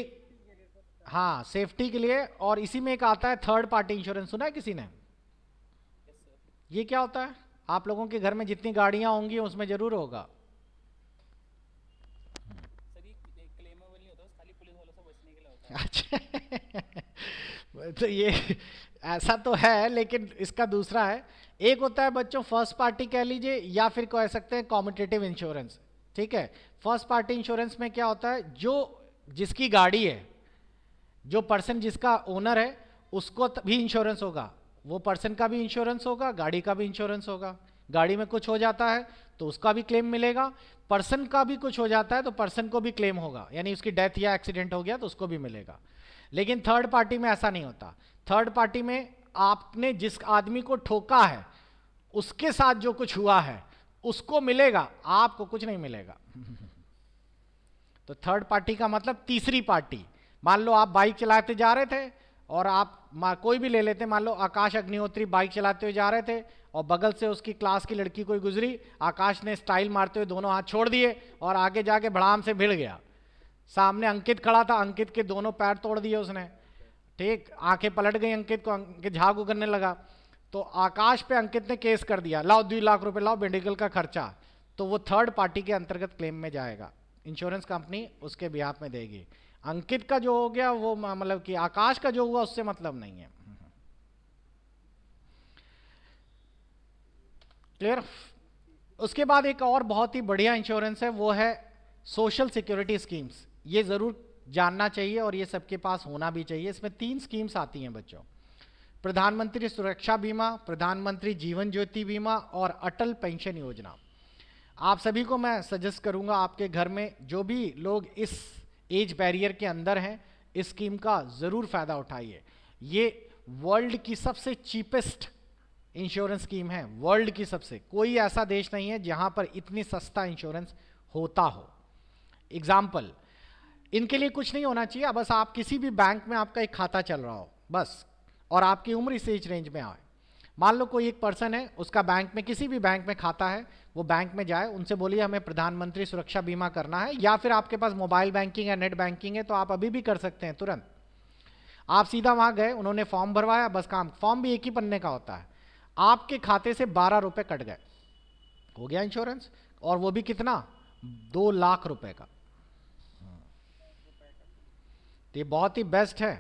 हाँ सेफ्टी के लिए और इसी में एक आता है थर्ड पार्टी इंश्योरेंस सुना है किसी ने ये क्या होता है आप लोगों के घर में जितनी गाड़ियाँ होंगी उसमें ज़रूर होगा अच्छा तो ये ऐसा तो है लेकिन इसका दूसरा है एक होता है बच्चों फर्स्ट पार्टी कह लीजिए या फिर कह सकते हैं कॉम्पिटेटिव इंश्योरेंस ठीक है फर्स्ट पार्टी इंश्योरेंस में क्या होता है जो जिसकी गाड़ी है जो पर्सन जिसका ओनर है उसको भी इंश्योरेंस होगा वो पर्सन का भी इंश्योरेंस होगा गाड़ी का भी इंश्योरेंस होगा गाड़ी में कुछ हो जाता है तो उसका भी क्लेम मिलेगा पर्सन का भी कुछ हो जाता है तो पर्सन को भी क्लेम होगा यानी उसकी डेथ या एक्सीडेंट हो गया तो उसको भी मिलेगा लेकिन थर्ड पार्टी में ऐसा नहीं होता थर्ड पार्टी में आपने जिस आदमी को ठोका है उसके साथ जो कुछ हुआ है उसको मिलेगा आपको कुछ नहीं मिलेगा तो थर्ड पार्टी का मतलब तीसरी पार्टी मान लो आप बाइक चलाते जा रहे थे और आप कोई भी ले लेते मान लो आकाश अग्निहोत्री बाइक चलाते हुए जा रहे थे और बगल से उसकी क्लास की लड़की कोई गुजरी आकाश ने स्टाइल मारते हुए दोनों हाथ छोड़ दिए और आगे जाके भड़ाम से भिड़ गया सामने अंकित खड़ा था अंकित के दोनों पैर तोड़ दिए उसने ठीक आंखें पलट गई अंकित को अंकित झाग करने लगा तो आकाश पे अंकित ने केस कर दिया लाओ दो लाख रुपए लाओ मेडिकल का खर्चा तो वो थर्ड पार्टी के अंतर्गत क्लेम में जाएगा इंश्योरेंस कंपनी उसके बिहाफ में देगी अंकित का जो हो गया वो मतलब कि आकाश का जो हुआ उससे मतलब नहीं है क्लियर उसके बाद एक और बहुत ही बढ़िया इंश्योरेंस है वो है सोशल सिक्योरिटी स्कीम्स ये ज़रूर जानना चाहिए और ये सबके पास होना भी चाहिए इसमें तीन स्कीम्स आती हैं बच्चों प्रधानमंत्री सुरक्षा बीमा प्रधानमंत्री जीवन ज्योति बीमा और अटल पेंशन योजना आप सभी को मैं सजेस्ट करूंगा आपके घर में जो भी लोग इस एज बैरियर के अंदर हैं इस स्कीम का ज़रूर फ़ायदा उठाइए ये वर्ल्ड की सबसे चीपेस्ट इंश्योरेंस स्कीम है वर्ल्ड की सबसे कोई ऐसा देश नहीं है जहां पर इतनी सस्ता इंश्योरेंस होता हो एग्जाम्पल इनके लिए कुछ नहीं होना चाहिए बस आप किसी भी बैंक में आपका एक खाता चल रहा हो बस और आपकी उम्र इस एज रेंज में आए मान लो कोई एक पर्सन है उसका बैंक में किसी भी बैंक में खाता है वो बैंक में जाए उनसे बोलिए हमें प्रधानमंत्री सुरक्षा बीमा करना है या फिर आपके पास मोबाइल बैंकिंग या नेट बैंकिंग है तो आप अभी भी कर सकते हैं तुरंत आप सीधा वहां गए उन्होंने फॉर्म भरवाया बस काम फॉर्म भी एक ही पन्ने का होता है आपके खाते से बारह रुपए कट गए हो गया इंश्योरेंस और वो भी कितना दो लाख रुपए का तो ये बहुत ही बेस्ट है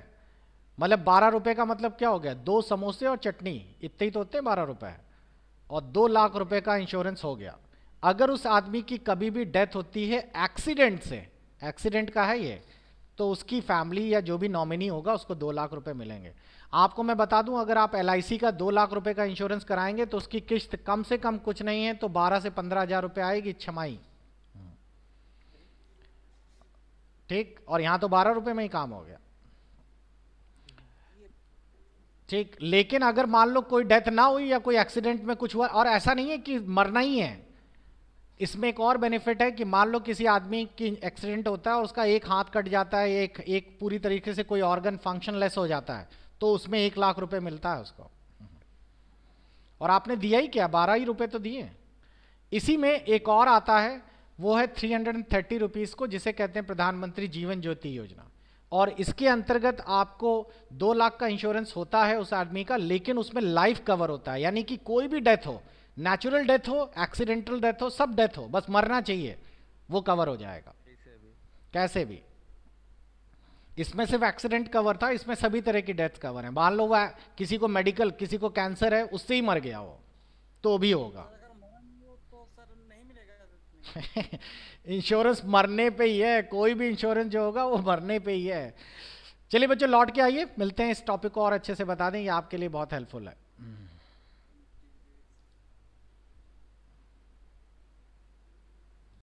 मतलब बारह रुपए का मतलब क्या हो गया दो समोसे और चटनी इतने ही तो होते हैं बारह रुपए और दो लाख रुपए का इंश्योरेंस हो गया अगर उस आदमी की कभी भी डेथ होती है एक्सीडेंट से एक्सीडेंट का है ये तो उसकी फैमिली या जो भी नॉमिनी होगा उसको दो लाख रुपए मिलेंगे आपको मैं बता दूं अगर आप एल का दो लाख रुपए का इंश्योरेंस कराएंगे तो उसकी किस्त कम से कम कुछ नहीं है तो बारह से पंद्रह हज़ार रुपये आएगी छमाई ठीक और यहां तो बारह रुपए में ही काम हो गया ठीक लेकिन अगर मान लो कोई डेथ ना हुई या कोई एक्सीडेंट में कुछ हुआ और ऐसा नहीं है कि मरना ही है इसमें एक और बेनिफिट है कि मान लो किसी आदमी की एक्सीडेंट होता है उसका एक हाथ कट जाता है एक एक पूरी तरीके से कोई ऑर्गन फंक्शनलेस हो जाता है तो उसमें एक लाख रुपए मिलता है उसको और आपने दिया ही क्या बारह ही रुपए तो दिए इसी में एक और आता है वो है three hundred and thirty rupees को जिसे कहते हैं प्रधानमंत्री जीवन ज्योति योजना और इसके अंतर्गत आपको दो लाख का इंश्योरेंस होता है उस आदमी का लेकिन उसमें लाइफ कवर होता है यानी कि कोई भी डेथ हो नेचुरल डेथ हो एक्सीडेंटल डेथ हो सब डेथ हो बस मरना चाहिए वो कवर हो जाएगा भी। कैसे भी इसमें सिर्फ एक्सीडेंट कवर था इसमें सभी तरह की डेथ कवर है मान लो वह किसी को मेडिकल किसी को कैंसर है उससे ही मर गया वो तो भी होगा इंश्योरेंस तो मरने पे ही है कोई भी इंश्योरेंस जो होगा वो मरने पे ही है चलिए बच्चों लौट के आइए मिलते हैं इस टॉपिक को और अच्छे से बता दें ये आपके लिए बहुत हेल्पफुल है हम्म।